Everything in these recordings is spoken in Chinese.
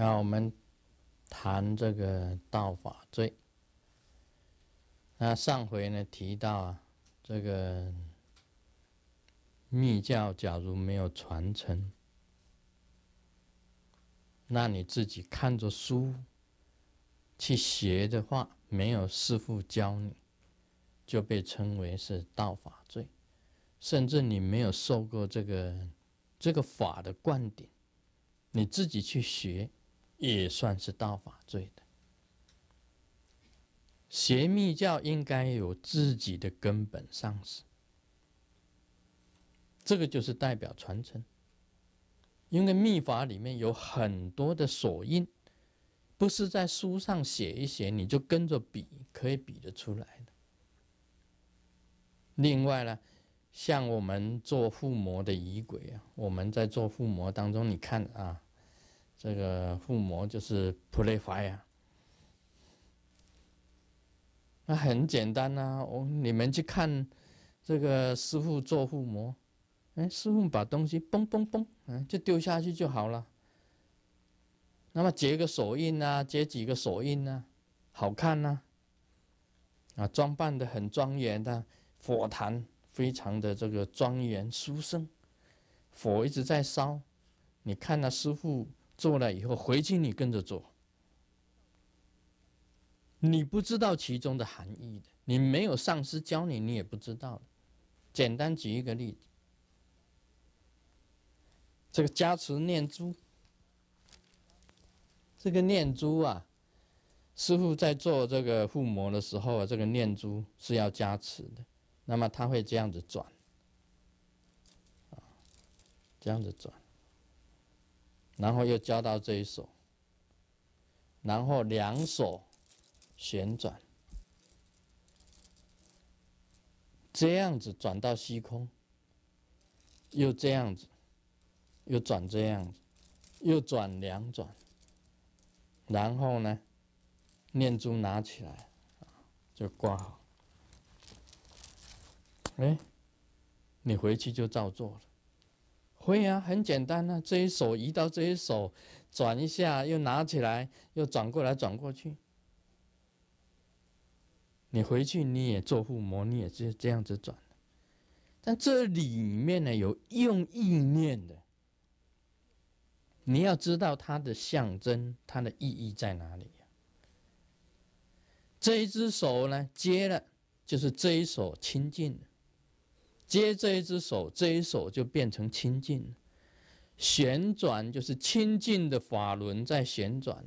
那我们谈这个道法罪。那上回呢提到啊，这个密教，假如没有传承，那你自己看着书去学的话，没有师父教你，就被称为是道法罪。甚至你没有受过这个这个法的灌顶，你自己去学。也算是道法罪的邪密教应该有自己的根本上师，这个就是代表传承。因为密法里面有很多的锁印，不是在书上写一写你就跟着比可以比得出来的。另外呢，像我们做附魔的仪轨啊，我们在做附魔当中，你看啊。这个附魔就是 play fire，那很简单呐。我你们去看这个师傅做附魔，哎，师傅把东西嘣嘣嘣，嗯，就丢下去就好了。那么结个手印呐，结几个手印呐，好看呐。啊，装扮的很庄严的佛坛，非常的这个庄严殊胜，佛一直在烧。你看那师傅。做了以后回去你跟着做，你不知道其中的含义的，你没有上师教你，你也不知道的。简单举一个例子，这个加持念珠，这个念珠啊，师傅在做这个附魔的时候啊，这个念珠是要加持的，那么他会这样子转，这样子转。然后又交到这一手，然后两手旋转，这样子转到虚空，又这样子，又转这样子，又转两转，然后呢，念珠拿起来，就挂好。哎，你回去就照做了。会啊，很简单呐。这一手移到这一手，转一下，又拿起来，又转过来，转过去。你回去你也做覆摩，你也是这样子转但这里面呢有用意念的，你要知道它的象征，它的意义在哪里这一只手呢，接了就是这一手清净的。接这一只手，这一手就变成清净，旋转就是清净的法轮在旋转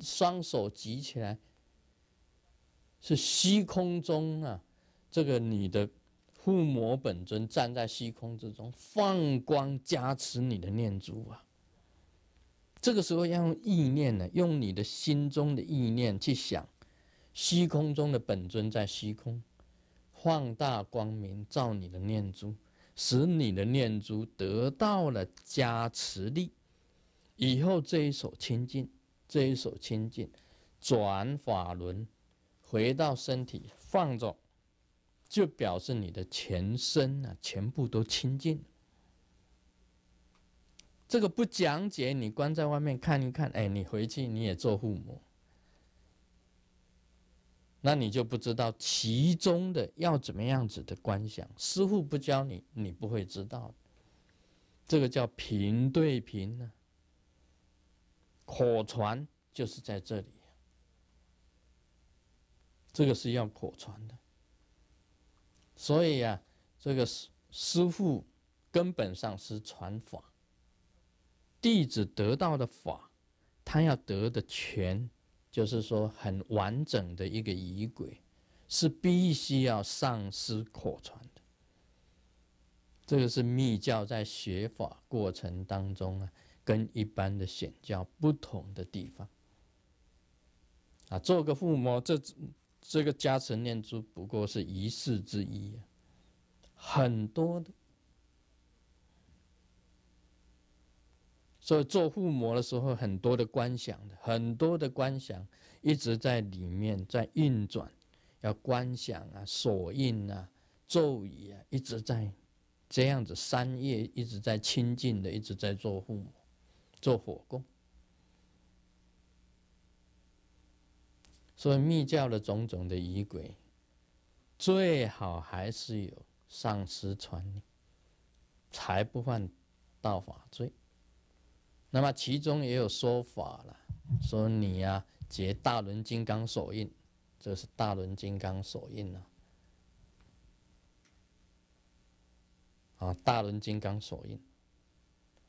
双手举起来，是虚空中啊，这个你的护摩本尊站在虚空之中，放光加持你的念珠啊。这个时候要用意念呢，用你的心中的意念去想，虚空中的本尊在虚空。放大光明，照你的念珠，使你的念珠得到了加持力。以后这一手清净，这一手清净，转法轮，回到身体放着，就表示你的全身啊，全部都清净。这个不讲解，你关在外面看一看。哎，你回去你也做父母。那你就不知道其中的要怎么样子的观想，师傅不教你，你不会知道。这个叫平对平呢？口传就是在这里，这个是要口传的。所以呀，这个师师傅根本上是传法，弟子得到的法，他要得的全。就是说，很完整的一个仪轨，是必须要上师口传的。这个是密教在学法过程当中啊，跟一般的显教不同的地方。啊，做个父母，这这个加持念珠不过是一事之一啊，很多的。所以做父母的时候，很多的观想，很多的观想一直在里面在运转，要观想啊，锁印啊，咒语啊，一直在这样子三业一直在清净的，一直在做父母，做火供。所以密教的种种的仪轨，最好还是有上师传你，才不犯道法罪。那么其中也有说法了，说你呀结大轮金刚手印，这是大轮金刚手印呢，啊大轮金刚手印，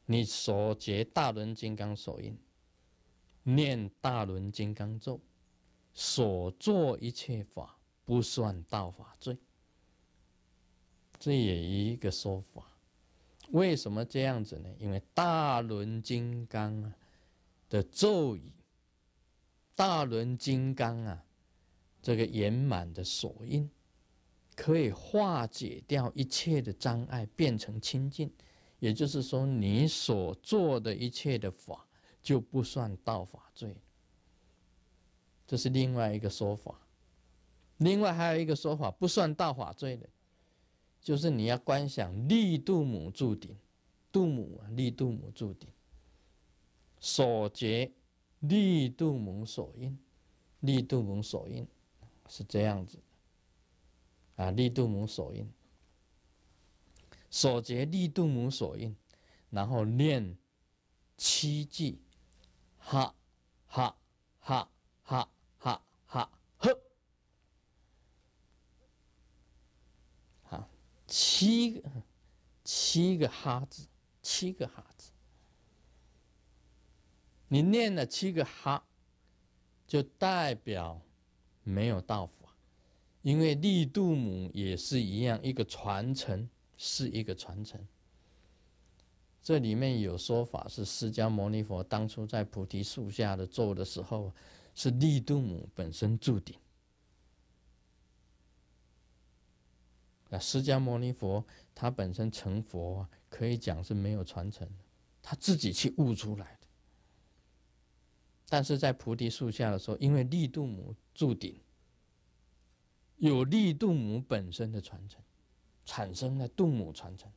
你所结大轮金刚手印，念大轮金刚咒，所做一切法不算道法罪，这也一个说法。为什么这样子呢？因为大轮金刚啊的咒语，大轮金刚啊这个圆满的锁印，可以化解掉一切的障碍，变成清净。也就是说，你所做的一切的法，就不算道法罪。这是另外一个说法。另外还有一个说法，不算道法罪的。就是你要观想力度母住顶，度母啊，力度母住顶，所结力度母所应，力度母所应是这样子啊，力度母所应，所结力度母所应，然后念七句，哈，哈，哈，哈，哈，哈。七个，七个哈字，七个哈字。你念了七个哈，就代表没有道法，因为利度母也是一样，一个传承是一个传承。这里面有说法是释迦牟尼佛当初在菩提树下的坐的时候，是利度母本身注定。释迦牟尼佛他本身成佛，可以讲是没有传承的，他自己去悟出来的。但是在菩提树下的时候，因为利度母注顶，有利度母本身的传承，产生了度母传承。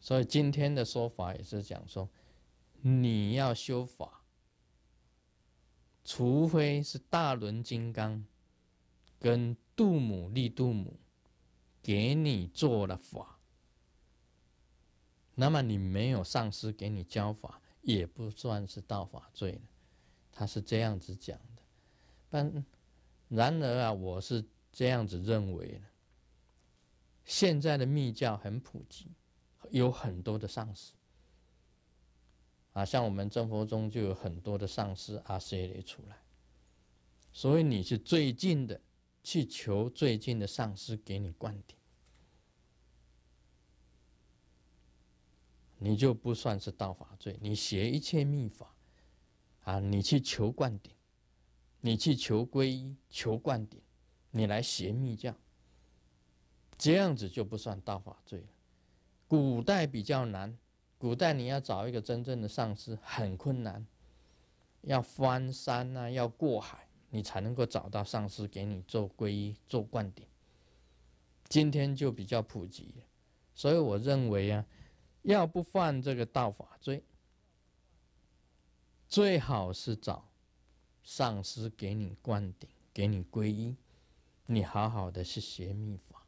所以今天的说法也是讲说，你要修法。除非是大轮金刚跟杜母利杜母给你做了法，那么你没有上师给你教法，也不算是道法罪他是这样子讲的，但然而啊，我是这样子认为的。现在的密教很普及，有很多的上师。啊，像我们正佛中就有很多的上师阿舍也出来，所以你是最近的，去求最近的上师给你灌顶，你就不算是道法罪。你学一切密法，啊，你去求灌顶，你去求皈依、求灌顶，你来学密教，这样子就不算道法罪了。古代比较难。古代你要找一个真正的上师很困难，要翻山呐，要过海，你才能够找到上师给你做皈依、做灌顶。今天就比较普及，所以我认为啊，要不犯这个道法罪，最好是找上师给你灌顶、给你皈依，你好好的去学密法，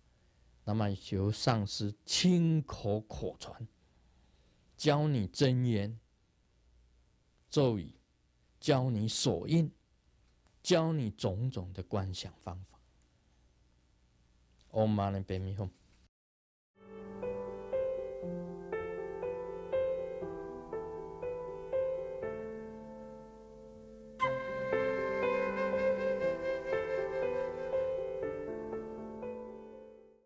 那么由上师亲口口传。教你真言咒语，教你锁印，教你种种的观想方法。Om 好吗，宝贝们？